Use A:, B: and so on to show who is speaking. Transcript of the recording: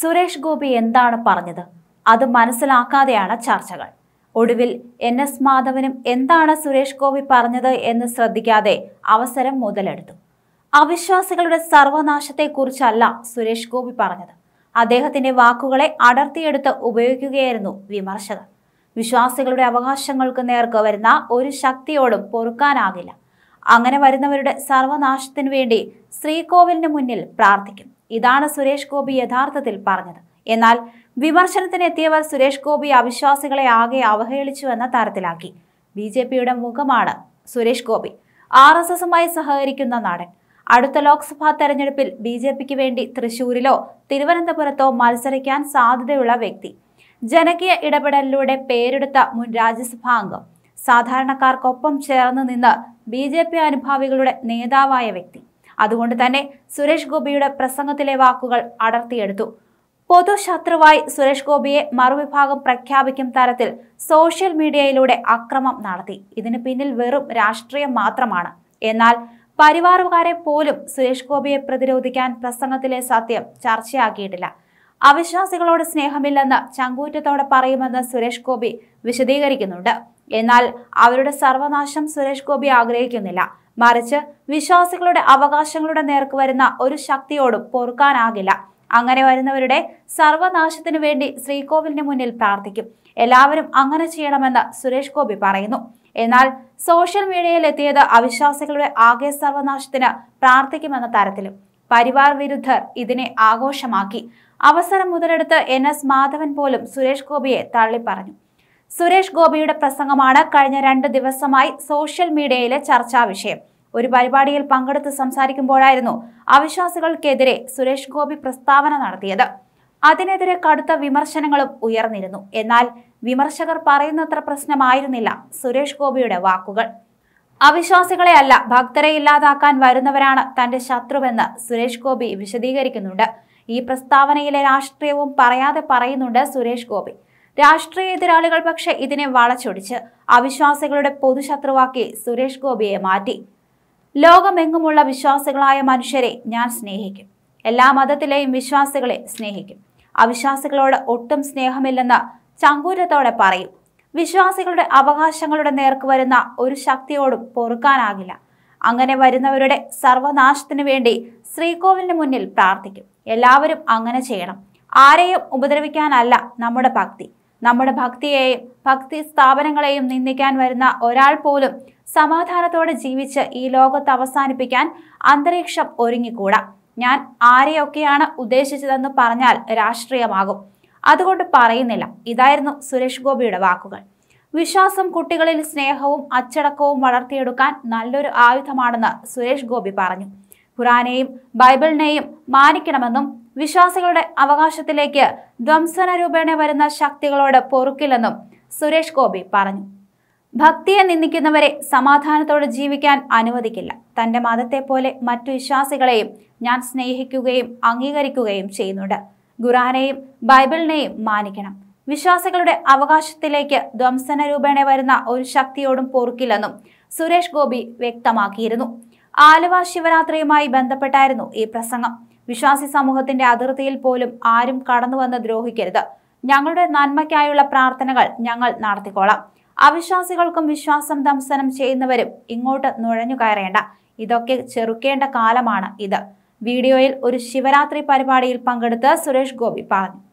A: സുരേഷ് ഗോപി എന്താണ് പറഞ്ഞത് അത് മനസ്സിലാക്കാതെയാണ് ചർച്ചകൾ ഒടുവിൽ എൻ എസ് മാധവനും എന്താണ് സുരേഷ് ഗോപി പറഞ്ഞത് എന്ന് ശ്രദ്ധിക്കാതെ അവസരം മുതലെടുത്തു അവിശ്വാസികളുടെ സർവനാശത്തെക്കുറിച്ചല്ല സുരേഷ് ഗോപി പറഞ്ഞത് അദ്ദേഹത്തിന്റെ വാക്കുകളെ അടർത്തിയെടുത്ത് ഉപയോഗിക്കുകയായിരുന്നു വിമർശകർ വിശ്വാസികളുടെ അവകാശങ്ങൾക്ക് നേർക്ക് വരുന്ന ഒരു ശക്തിയോടും പൊറുക്കാനാകില്ല അങ്ങനെ വരുന്നവരുടെ സർവനാശത്തിനു വേണ്ടി ശ്രീകോവിലിന് മുന്നിൽ പ്രാർത്ഥിക്കും ഇതാണ് സുരേഷ് ഗോപി യഥാർത്ഥത്തിൽ പറഞ്ഞത് എന്നാൽ വിമർശനത്തിനെത്തിയവർ സുരേഷ് ഗോപി അവിശ്വാസികളെ ആകെ എന്ന തരത്തിലാക്കി ബി ജെ പിയുടെ മുഖമാണ് സുരേഷ് ഗോപി ആർ എസ് എസുമായി സഹകരിക്കുന്ന നാടൻ അടുത്ത ലോക്സഭാ തെരഞ്ഞെടുപ്പിൽ ബി ജെ പിക്ക് വേണ്ടി തൃശൂരിലോ തിരുവനന്തപുരത്തോ മത്സരിക്കാൻ സാധ്യതയുള്ള വ്യക്തി ജനകീയ ഇടപെടലിലൂടെ പേരെടുത്ത മുൻ രാജ്യസഭാ അംഗം സാധാരണക്കാർക്കൊപ്പം ചേർന്ന് നിന്ന് ബി ജെ പി അനുഭാവികളുടെ നേതാവായ വ്യക്തി അതുകൊണ്ട് തന്നെ സുരേഷ് ഗോപിയുടെ പ്രസംഗത്തിലെ വാക്കുകൾ അടർത്തിയെടുത്തു പൊതുശത്രുവായി സുരേഷ് ഗോപിയെ മറുവിഭാഗം പ്രഖ്യാപിക്കും തരത്തിൽ സോഷ്യൽ മീഡിയയിലൂടെ അക്രമം നടത്തി ഇതിന് പിന്നിൽ വെറും രാഷ്ട്രീയം മാത്രമാണ് എന്നാൽ പരിവാറുകാരെ പോലും സുരേഷ് ഗോപിയെ പ്രതിരോധിക്കാൻ പ്രസംഗത്തിലെ സത്യം ചർച്ചയാക്കിയിട്ടില്ല അവിശ്വാസികളോട് സ്നേഹമില്ലെന്ന് ചങ്കൂറ്റത്തോടെ പറയുമെന്ന് സുരേഷ് ഗോപി വിശദീകരിക്കുന്നുണ്ട് എന്നാൽ അവരുടെ സർവനാശം സുരേഷ് ഗോപി ആഗ്രഹിക്കുന്നില്ല മറിച്ച് വിശ്വാസികളുടെ അവകാശങ്ങളുടെ നേർക്ക് വരുന്ന ഒരു ശക്തിയോടും പൊറുക്കാനാകില്ല അങ്ങനെ വരുന്നവരുടെ സർവനാശത്തിനു വേണ്ടി ശ്രീകോവിലിന് മുന്നിൽ പ്രാർത്ഥിക്കും എല്ലാവരും അങ്ങനെ ചെയ്യണമെന്ന് സുരേഷ് ഗോപി പറയുന്നു എന്നാൽ സോഷ്യൽ മീഡിയയിൽ എത്തിയത് അവിശ്വാസികളുടെ ആകെ സർവനാശത്തിന് പ്രാർത്ഥിക്കുമെന്ന തരത്തിലും പരിവാർ വിരുദ്ധർ ഇതിനെ ആഘോഷമാക്കി അവസരം മുതലെടുത്ത് എൻ എസ് മാധവൻ പോലും സുരേഷ് ഗോപിയെ തള്ളിപ്പറഞ്ഞു സുരേഷ് ഗോപിയുടെ പ്രസംഗമാണ് കഴിഞ്ഞ രണ്ട് ദിവസമായി സോഷ്യൽ മീഡിയയിലെ ചർച്ചാ വിഷയം ഒരു പരിപാടിയിൽ പങ്കെടുത്ത് സംസാരിക്കുമ്പോഴായിരുന്നു അവിശ്വാസികൾക്കെതിരെ സുരേഷ് ഗോപി പ്രസ്താവന നടത്തിയത് അതിനെതിരെ കടുത്ത വിമർശനങ്ങളും ഉയർന്നിരുന്നു എന്നാൽ വിമർശകർ പറയുന്നത്ര പ്രശ്നമായിരുന്നില്ല സുരേഷ് ഗോപിയുടെ വാക്കുകൾ അവിശ്വാസികളെ അല്ല ഭക്തരെ ഇല്ലാതാക്കാൻ വരുന്നവരാണ് തന്റെ ശത്രുവെന്ന് സുരേഷ് ഗോപി വിശദീകരിക്കുന്നുണ്ട് ഈ പ്രസ്താവനയിലെ രാഷ്ട്രീയവും പറയാതെ പറയുന്നുണ്ട് സുരേഷ് ഗോപി രാഷ്ട്രീയ എതിരാളികൾ പക്ഷേ ഇതിനെ വളച്ചൊടിച്ച് അവിശ്വാസികളുടെ പൊതുശത്രുവാക്കി സുരേഷ് ഗോപിയെ മാറ്റി ലോകമെങ്ങുമുള്ള വിശ്വാസികളായ മനുഷ്യരെ ഞാൻ സ്നേഹിക്കും എല്ലാ മതത്തിലെയും വിശ്വാസികളെ സ്നേഹിക്കും അവിശ്വാസികളോട് ഒട്ടും സ്നേഹമില്ലെന്ന് ചങ്കൂരത്തോടെ പറയും വിശ്വാസികളുടെ അവകാശങ്ങളുടെ നേർക്ക് വരുന്ന ഒരു ശക്തിയോടും പൊറുക്കാനാകില്ല അങ്ങനെ വരുന്നവരുടെ സർവനാശത്തിനു വേണ്ടി ശ്രീകോവിലിന് മുന്നിൽ പ്രാർത്ഥിക്കും എല്ലാവരും അങ്ങനെ ചെയ്യണം ആരെയും ഉപദ്രവിക്കാനല്ല നമ്മുടെ ഭക്തി നമ്മുടെ ഭക്തിയെയും ഭക്തി സ്ഥാപനങ്ങളെയും നിന്ദിക്കാൻ വരുന്ന ഒരാൾ പോലും സമാധാനത്തോടെ ജീവിച്ച് ഈ ലോകത്ത് അവസാനിപ്പിക്കാൻ അന്തരീക്ഷം ഒരുങ്ങിക്കൂടാ ഞാൻ ആരെയൊക്കെയാണ് ഉദ്ദേശിച്ചതെന്ന് പറഞ്ഞാൽ രാഷ്ട്രീയമാകും അതുകൊണ്ട് പറയുന്നില്ല ഇതായിരുന്നു സുരേഷ് ഗോപിയുടെ വാക്കുകൾ വിശ്വാസം കുട്ടികളിൽ സ്നേഹവും അച്ചടക്കവും വളർത്തിയെടുക്കാൻ നല്ലൊരു ആയുധമാണെന്ന് സുരേഷ് ഗോപി പറഞ്ഞു ഖുറാനെയും ബൈബിളിനെയും മാനിക്കണമെന്നും വിശ്വാസികളുടെ അവകാശത്തിലേക്ക് ധ്വംസന രൂപേണ വരുന്ന ശക്തികളോട് പൊറുക്കില്ലെന്നും സുരേഷ് ഗോപി പറഞ്ഞു ഭക്തിയെ നിന്ദിക്കുന്നവരെ സമാധാനത്തോടെ ജീവിക്കാൻ അനുവദിക്കില്ല തന്റെ മതത്തെ പോലെ മറ്റു വിശ്വാസികളെയും ഞാൻ സ്നേഹിക്കുകയും അംഗീകരിക്കുകയും ചെയ്യുന്നുണ്ട് ഖുറാനെയും ബൈബിളിനെയും മാനിക്കണം വിശ്വാസികളുടെ അവകാശത്തിലേക്ക് ധ്വംസന രൂപേണ വരുന്ന ഒരു ശക്തിയോടും പൊറുക്കില്ലെന്നും സുരേഷ് ഗോപി വ്യക്തമാക്കിയിരുന്നു ആലുവ ശിവരാത്രിയുമായി ബന്ധപ്പെട്ടായിരുന്നു ഈ പ്രസംഗം വിശ്വാസി സമൂഹത്തിന്റെ അതിർത്തിയിൽ പോലും ആരും കടന്നുവന്ന് ദ്രോഹിക്കരുത് ഞങ്ങളുടെ നന്മയ്ക്കായുള്ള പ്രാർത്ഥനകൾ ഞങ്ങൾ നടത്തിക്കോളാം അവിശ്വാസികൾക്കും വിശ്വാസം ദംസനം ചെയ്യുന്നവരും ഇങ്ങോട്ട് നുഴഞ്ഞു കയറേണ്ട ഇതൊക്കെ ചെറുക്കേണ്ട കാലമാണ് ഇത് വീഡിയോയിൽ ഒരു ശിവരാത്രി പരിപാടിയിൽ പങ്കെടുത്ത് സുരേഷ് ഗോപി പറഞ്ഞു